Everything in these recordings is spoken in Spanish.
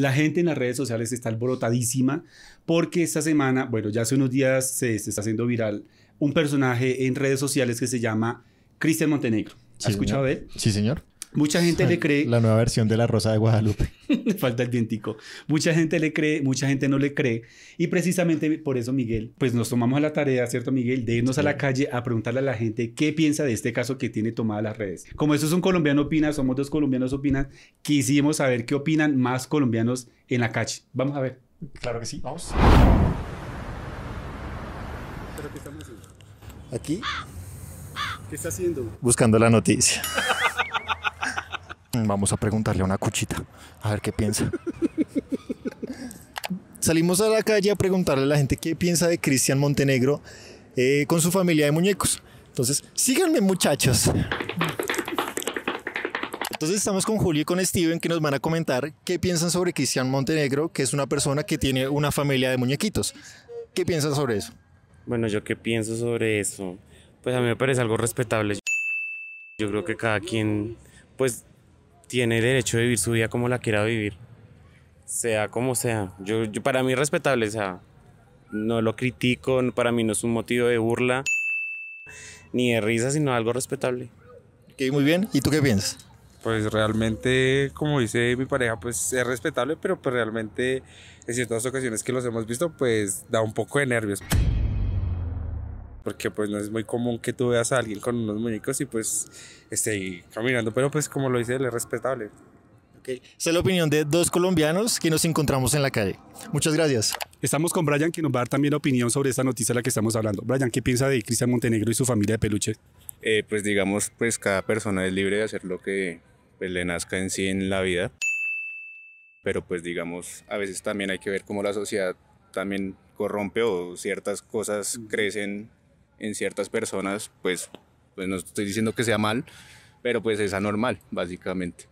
La gente en las redes sociales está alborotadísima porque esta semana, bueno, ya hace unos días se, está haciendo viral un personaje en redes sociales que se llama Cristian Montenegro. ¿Has escuchado a él? Sí, señor. Mucha gente le cree. La nueva versión de la Rosa de Guadalupe. Falta el dientico. Mucha gente le cree, mucha gente no le cree. Y precisamente por eso, Miguel, pues nos tomamos la tarea, ¿cierto, Miguel? De irnos a la calle a preguntarle a la gente qué piensa de este caso que tiene tomada las redes. Como eso es un colombiano opina, somos dos colombianos opinan, quisimos saber qué opinan más colombianos en la calle. Vamos a ver. Claro que sí, vamos. ¿Aquí? ¿Qué está haciendo? Buscando la noticia. Vamos a preguntarle a una cuchita, a ver qué piensa. Salimos a la calle a preguntarle a la gente qué piensa de Cristian Montenegro eh, con su familia de muñecos. Entonces, síganme muchachos. Entonces estamos con Julio y con Steven que nos van a comentar qué piensan sobre Cristian Montenegro, que es una persona que tiene una familia de muñequitos. ¿Qué piensan sobre eso? Bueno, yo qué pienso sobre eso. Pues a mí me parece algo respetable. Yo creo que cada quien, pues tiene derecho de vivir su vida como la quiera vivir, sea como sea. Yo, para mí es respetable, o sea, no lo critico, para mí no es un motivo de burla ni de risa, sino algo respetable. Ok, muy bien. ¿Y tú qué piensas? Pues realmente, como dice mi pareja, pues es respetable, pero pues realmente en ciertas ocasiones que los hemos visto, pues da un poco de nervios porque pues no es muy común que tú veas a alguien con unos muñecos y pues esté ahí caminando, pero pues como lo dice él, es respetable. Okay. es la opinión de dos colombianos que nos encontramos en la calle. Muchas gracias. Estamos con Brian, que nos va a dar también opinión sobre esta noticia de la que estamos hablando. Brian, ¿qué piensa de Cristian Montenegro y su familia de peluche? Eh, pues digamos, pues cada persona es libre de hacer lo que pues, le nazca en sí en la vida. Pero pues digamos, a veces también hay que ver cómo la sociedad también corrompe o ciertas cosas crecen en ciertas personas, pues, pues no estoy diciendo que sea mal, pero pues es anormal, básicamente.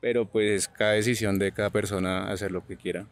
Pero pues cada decisión de cada persona hacer lo que quiera.